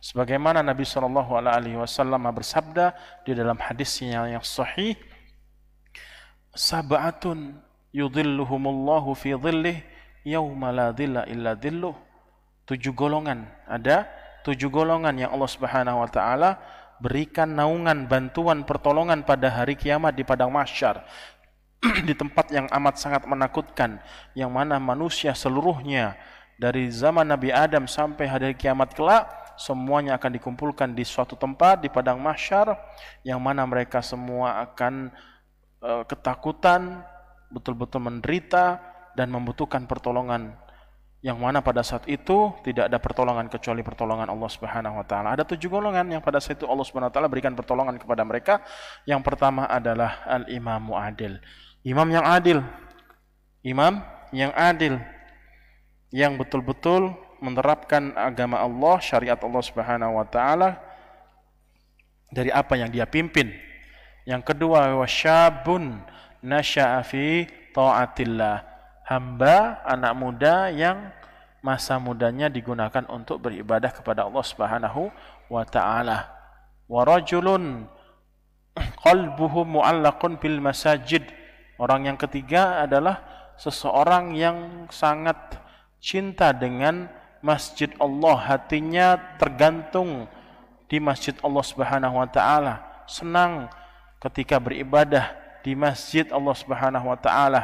Sebagaimana Nabi Shallallahu Alaihi Wasallam bersabda di dalam hadisnya yang sahih, sabatun yudhilluhumullahu fi dhillih yawma la dhilla illa dhilluh. Tujuh golongan ada tujuh golongan yang Allah Subhanahu wa taala berikan naungan bantuan pertolongan pada hari kiamat di padang mahsyar di tempat yang amat sangat menakutkan yang mana manusia seluruhnya dari zaman Nabi Adam sampai hari kiamat kelak semuanya akan dikumpulkan di suatu tempat di padang mahsyar yang mana mereka semua akan eh, ketakutan, betul-betul menderita dan membutuhkan pertolongan yang mana pada saat itu tidak ada pertolongan kecuali pertolongan Allah Subhanahu wa taala. Ada tujuh golongan yang pada saat itu Allah Subhanahu wa taala berikan pertolongan kepada mereka. Yang pertama adalah al imam adil. Imam yang adil. Imam yang adil yang betul-betul menerapkan agama Allah, syariat Allah Subhanahu wa taala dari apa yang dia pimpin. Yang kedua, wasyabun nasya'a fi taatillah. Hamba anak muda yang masa mudanya digunakan untuk beribadah kepada Allah Subhanahu wa taala. Wa qalbuhu mu'allaqun bil masajid. Orang yang ketiga adalah seseorang yang sangat cinta dengan masjid Allah, hatinya tergantung di masjid Allah Subhanahu wa taala, senang ketika beribadah di masjid Allah Subhanahu wa taala.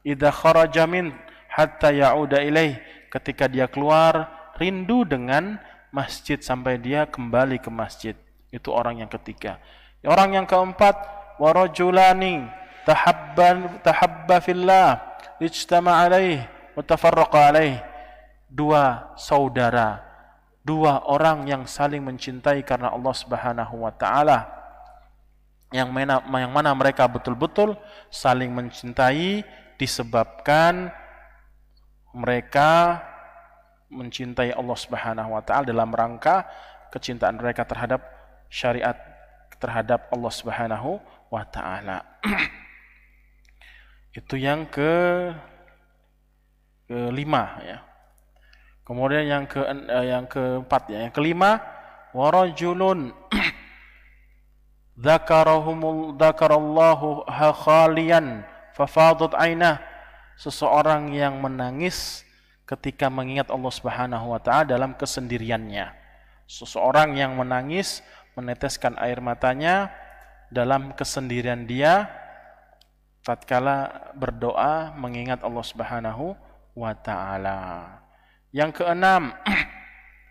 Idza kharaja min hatta ya'uda ilaih, ketika dia keluar rindu dengan masjid sampai dia kembali ke masjid. Itu orang yang ketiga. Orang yang keempat, warajulani tahabba tahabba fillah ijtama alaih wa tafarraqa alaih dua saudara, dua orang yang saling mencintai karena Allah Subhanahu wa taala. Yang mana yang mana mereka betul-betul saling mencintai disebabkan mereka mencintai Allah Subhanahu wa taala dalam rangka kecintaan mereka terhadap syariat terhadap Allah Subhanahu wa taala. Itu yang ke kelima ya. Kemudian yang ke uh, yang keempat ya, yang kelima warajulun dzakarahum dzakarallahu khalian fafadat ainah seseorang yang menangis ketika mengingat Allah Subhanahu wa taala dalam kesendiriannya. Seseorang yang menangis meneteskan air matanya dalam kesendirian dia tatkala berdoa mengingat Allah Subhanahu wa taala. Yang keenam,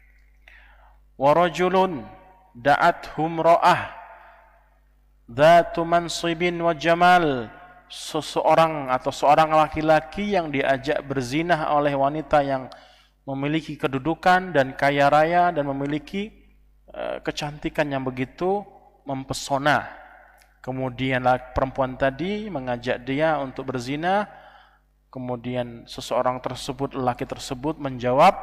warajulun da'at humroah, dhatu mansibin wa jamal seseorang atau seorang laki-laki yang diajak berzinah oleh wanita yang memiliki kedudukan dan kaya raya dan memiliki eh, kecantikan yang begitu mempesona. Kemudian perempuan tadi mengajak dia untuk berzinah. Kemudian seseorang tersebut, lelaki tersebut menjawab,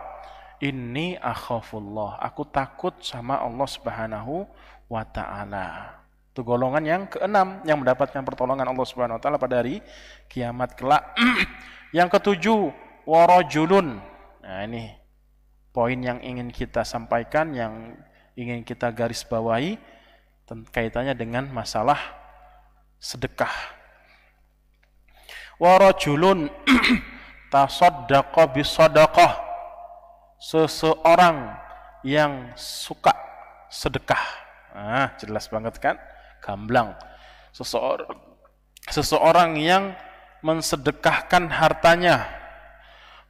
ini akhafullah, aku takut sama Allah subhanahu wa ta'ala. Itu golongan yang keenam yang mendapatkan pertolongan Allah Subhanahu wa taala pada hari kiamat kelak. yang ketujuh, warajulun. Nah, ini poin yang ingin kita sampaikan yang ingin kita garis bawahi kaitannya dengan masalah sedekah warajulun rajulun tasaddaqa bisadaqah seseorang yang suka sedekah ah jelas banget kan gamblang seseorang seseorang yang mensedekahkan hartanya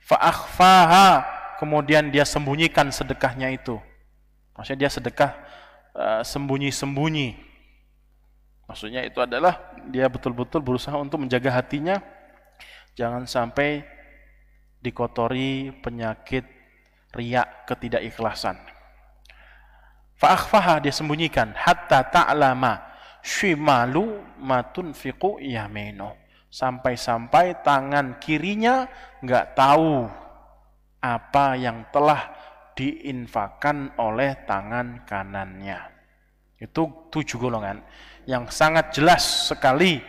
fa'akhfaha kemudian dia sembunyikan sedekahnya itu maksudnya dia sedekah eh, sembunyi-sembunyi uh, maksudnya itu adalah dia betul-betul berusaha untuk menjaga hatinya Jangan sampai dikotori penyakit riak ketidakikhlasan. Fa'akhfaha dia sembunyikan hatta ta'lama shimalu matun fiqu yamino Sampai-sampai tangan kirinya nggak tahu apa yang telah diinfakan oleh tangan kanannya. Itu tujuh golongan yang sangat jelas sekali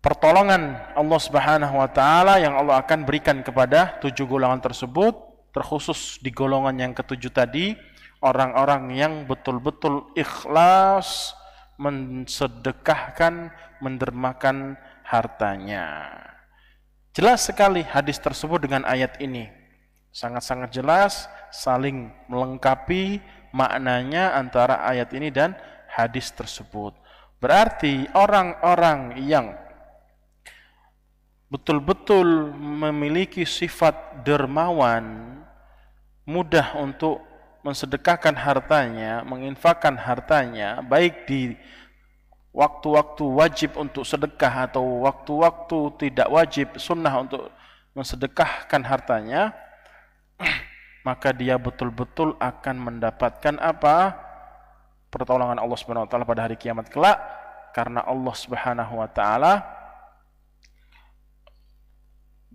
pertolongan Allah Subhanahu wa taala yang Allah akan berikan kepada tujuh golongan tersebut terkhusus di golongan yang ketujuh tadi orang-orang yang betul-betul ikhlas mensedekahkan mendermakan hartanya jelas sekali hadis tersebut dengan ayat ini sangat-sangat jelas saling melengkapi maknanya antara ayat ini dan hadis tersebut berarti orang-orang yang betul-betul memiliki sifat dermawan, mudah untuk mensedekahkan hartanya, menginfakkan hartanya, baik di waktu-waktu wajib untuk sedekah atau waktu-waktu tidak wajib sunnah untuk mensedekahkan hartanya, maka dia betul-betul akan mendapatkan apa? Pertolongan Allah Subhanahu wa taala pada hari kiamat kelak karena Allah Subhanahu wa taala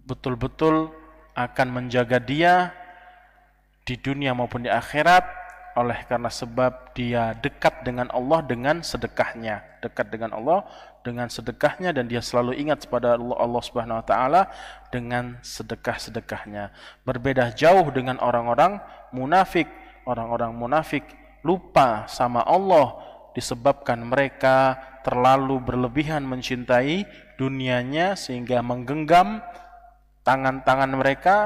betul-betul akan menjaga dia di dunia maupun di akhirat oleh karena sebab dia dekat dengan Allah dengan sedekahnya dekat dengan Allah dengan sedekahnya dan dia selalu ingat kepada Allah, Allah Subhanahu wa taala dengan sedekah-sedekahnya berbeda jauh dengan orang-orang munafik orang-orang munafik lupa sama Allah disebabkan mereka terlalu berlebihan mencintai dunianya sehingga menggenggam tangan-tangan mereka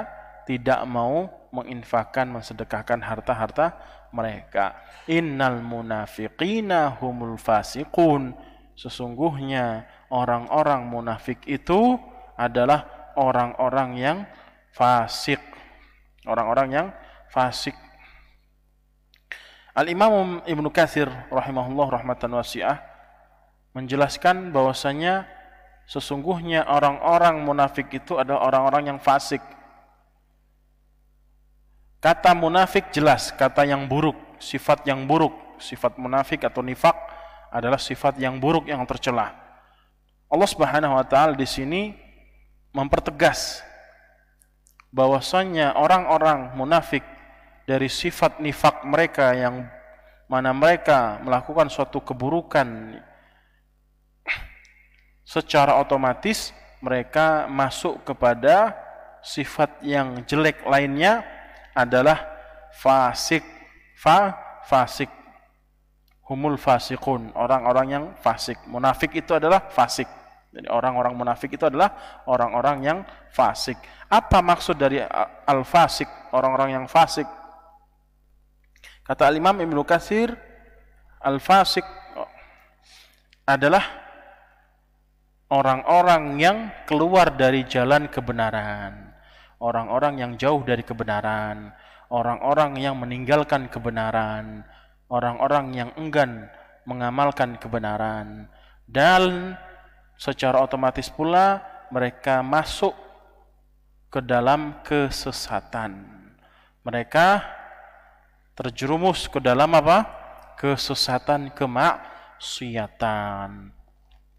tidak mau menginfakkan, mensedekahkan harta-harta mereka. Innal munafiqina humul fasiqun. Sesungguhnya orang-orang munafik itu adalah orang-orang yang fasik. Orang-orang yang fasik. Al-Imam Ibnu Katsir rahimahullah rahmatan wasi'ah menjelaskan bahwasanya sesungguhnya orang-orang munafik itu adalah orang-orang yang fasik. Kata munafik jelas, kata yang buruk, sifat yang buruk, sifat munafik atau nifak adalah sifat yang buruk yang tercela. Allah Subhanahu wa taala di sini mempertegas bahwasanya orang-orang munafik dari sifat nifak mereka yang mana mereka melakukan suatu keburukan secara otomatis mereka masuk kepada sifat yang jelek lainnya adalah fasik fa fasik humul fasikun orang-orang yang fasik munafik itu adalah fasik jadi orang-orang munafik itu adalah orang-orang yang fasik apa maksud dari uh, al fasik orang-orang yang fasik kata al Imam Ibnu Katsir al fasik oh, adalah orang-orang yang keluar dari jalan kebenaran, orang-orang yang jauh dari kebenaran, orang-orang yang meninggalkan kebenaran, orang-orang yang enggan mengamalkan kebenaran, dan secara otomatis pula mereka masuk ke dalam kesesatan. Mereka terjerumus ke dalam apa? Kesesatan kemaksiatan.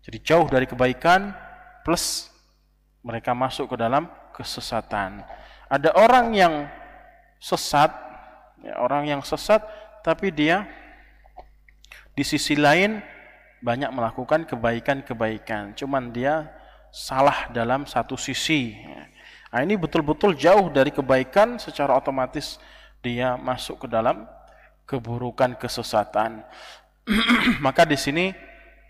Jadi jauh dari kebaikan plus mereka masuk ke dalam kesesatan. Ada orang yang sesat, ya, orang yang sesat tapi dia di sisi lain banyak melakukan kebaikan-kebaikan. Cuman dia salah dalam satu sisi. Ya. Nah, ini betul-betul jauh dari kebaikan secara otomatis dia masuk ke dalam keburukan kesesatan. Maka di sini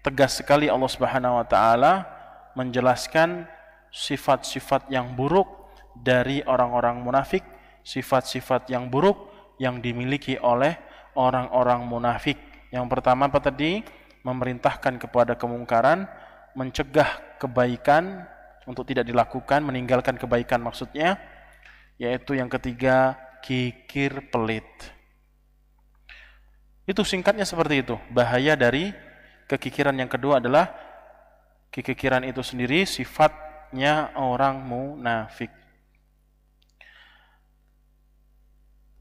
tegas sekali Allah Subhanahu wa taala menjelaskan sifat-sifat yang buruk dari orang-orang munafik, sifat-sifat yang buruk yang dimiliki oleh orang-orang munafik. Yang pertama apa tadi? Memerintahkan kepada kemungkaran, mencegah kebaikan untuk tidak dilakukan, meninggalkan kebaikan maksudnya. Yaitu yang ketiga, kikir pelit. Itu singkatnya seperti itu, bahaya dari Kekikiran yang kedua adalah kekikiran itu sendiri sifatnya orang munafik.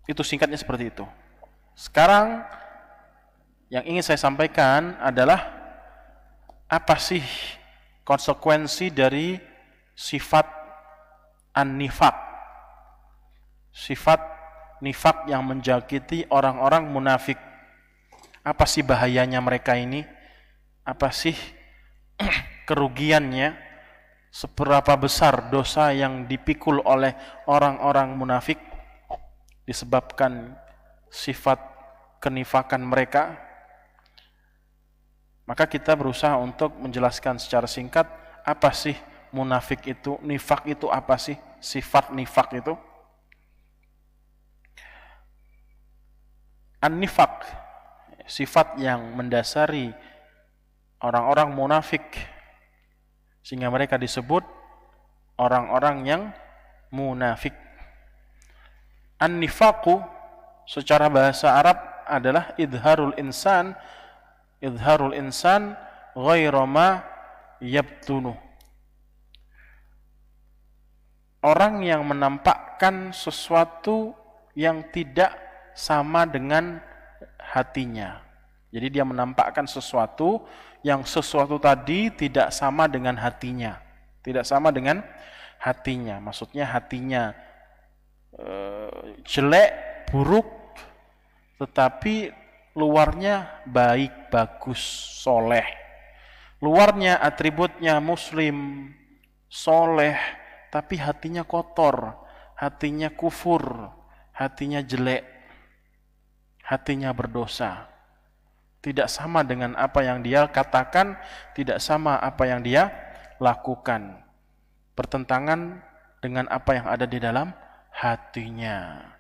Itu singkatnya seperti itu. Sekarang yang ingin saya sampaikan adalah apa sih konsekuensi dari sifat an-nifak? Sifat nifak yang menjakiti orang-orang munafik. Apa sih bahayanya mereka ini? apa sih kerugiannya seberapa besar dosa yang dipikul oleh orang-orang munafik disebabkan sifat kenifakan mereka maka kita berusaha untuk menjelaskan secara singkat apa sih munafik itu nifak itu apa sih sifat nifak itu an-nifak sifat yang mendasari orang-orang munafik sehingga mereka disebut orang-orang yang munafik. an nifaku secara bahasa Arab adalah idharul insan idharul insan ghairu yabtunuh yabtunu. Orang yang menampakkan sesuatu yang tidak sama dengan hatinya. Jadi dia menampakkan sesuatu yang sesuatu tadi tidak sama dengan hatinya. Tidak sama dengan hatinya. Maksudnya hatinya uh, jelek, buruk, tetapi luarnya baik, bagus, soleh. Luarnya atributnya muslim, soleh, tapi hatinya kotor, hatinya kufur, hatinya jelek, hatinya berdosa. Tidak sama dengan apa yang dia katakan, tidak sama apa yang dia lakukan. Pertentangan dengan apa yang ada di dalam hatinya.